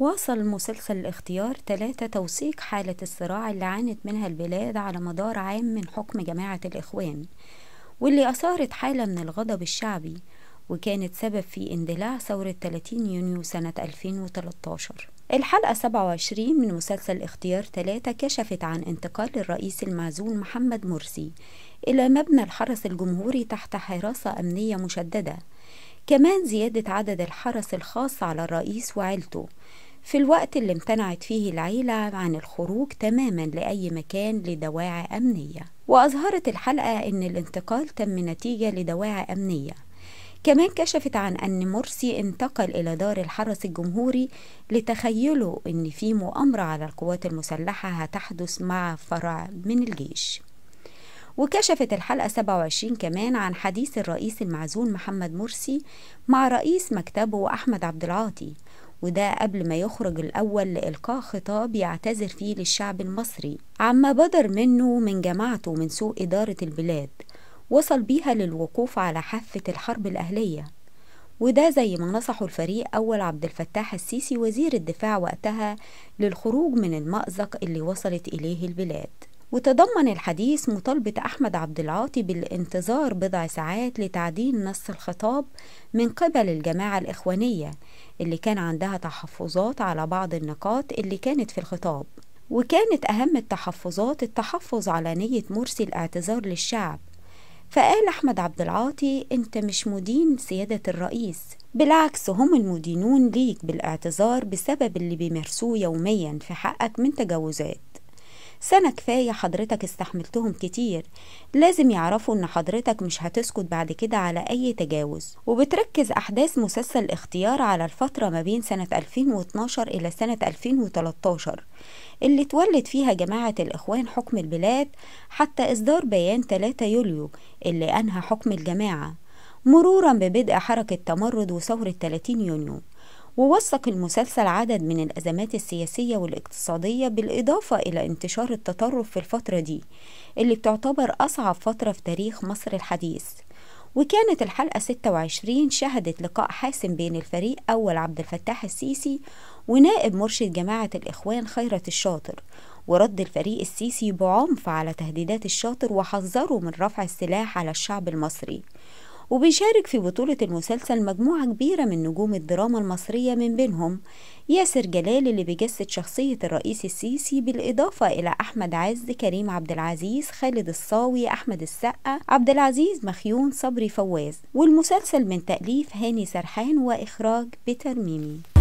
واصل مسلسل الاختيار ثلاثة توثيق حالة الصراع اللي عانت منها البلاد على مدار عام من حكم جماعة الإخوان واللي أثارت حالة من الغضب الشعبي وكانت سبب في اندلاع ثورة 30 يونيو سنة 2013 الحلقة 27 من مسلسل اختيار ثلاثة كشفت عن انتقال الرئيس المعزول محمد مرسي إلى مبنى الحرس الجمهوري تحت حراسة أمنية مشددة كمان زيادة عدد الحرس الخاص على الرئيس وعيلته في الوقت اللي امتنعت فيه العيلة عن الخروج تماما لأي مكان لدواعي أمنية وأظهرت الحلقة أن الانتقال تم نتيجة لدواعي أمنية كمان كشفت عن أن مرسي انتقل إلى دار الحرس الجمهوري لتخيله أن في مؤامرة على القوات المسلحة هتحدث مع فرع من الجيش وكشفت الحلقة 27 كمان عن حديث الرئيس المعزول محمد مرسي مع رئيس مكتبه أحمد عبد العاطي وده قبل ما يخرج الأول لإلقاء خطاب يعتذر فيه للشعب المصري عما بدر منه من جماعته من سوء إدارة البلاد وصل بيها للوقوف على حافة الحرب الأهلية وده زي ما نصحه الفريق أول عبد الفتاح السيسي وزير الدفاع وقتها للخروج من المأزق اللي وصلت إليه البلاد وتضمن الحديث مطالبة أحمد عبد العاطي بالانتظار بضع ساعات لتعديل نص الخطاب من قبل الجماعة الإخوانية اللي كان عندها تحفظات على بعض النقاط اللي كانت في الخطاب وكانت أهم التحفظات التحفظ على نية مرسي الاعتذار للشعب فقال أحمد عبد العاطي أنت مش مدين سيادة الرئيس بالعكس هم المدينون ليك بالاعتذار بسبب اللي بيمارسوه يوميا في حقك من تجاوزات سنة كفاية حضرتك استحملتهم كتير لازم يعرفوا ان حضرتك مش هتسكت بعد كده على اي تجاوز وبتركز احداث مسلسل الاختيار على الفترة ما بين سنة 2012 الى سنة 2013 اللي تولد فيها جماعة الاخوان حكم البلاد حتى اصدار بيان 3 يوليو اللي انهى حكم الجماعة مرورا ببدء حركة تمرد وثورة 30 يونيو ووثق المسلسل عدد من الأزمات السياسية والاقتصادية بالإضافة إلى انتشار التطرف في الفترة دي اللي بتعتبر أصعب فترة في تاريخ مصر الحديث وكانت الحلقة 26 شهدت لقاء حاسم بين الفريق أول عبد الفتاح السيسي ونائب مرشد جماعة الإخوان خيرت الشاطر ورد الفريق السيسي بعنف على تهديدات الشاطر وحذره من رفع السلاح على الشعب المصري وبيشارك في بطولة المسلسل مجموعة كبيرة من نجوم الدراما المصرية من بينهم ياسر جلال اللي بيجسد شخصية الرئيس السيسي بالإضافة إلى أحمد عز كريم عبد العزيز خالد الصاوي أحمد السقا عبد العزيز مخيون صبري فواز والمسلسل من تأليف هاني سرحان وإخراج بترميمي ميمي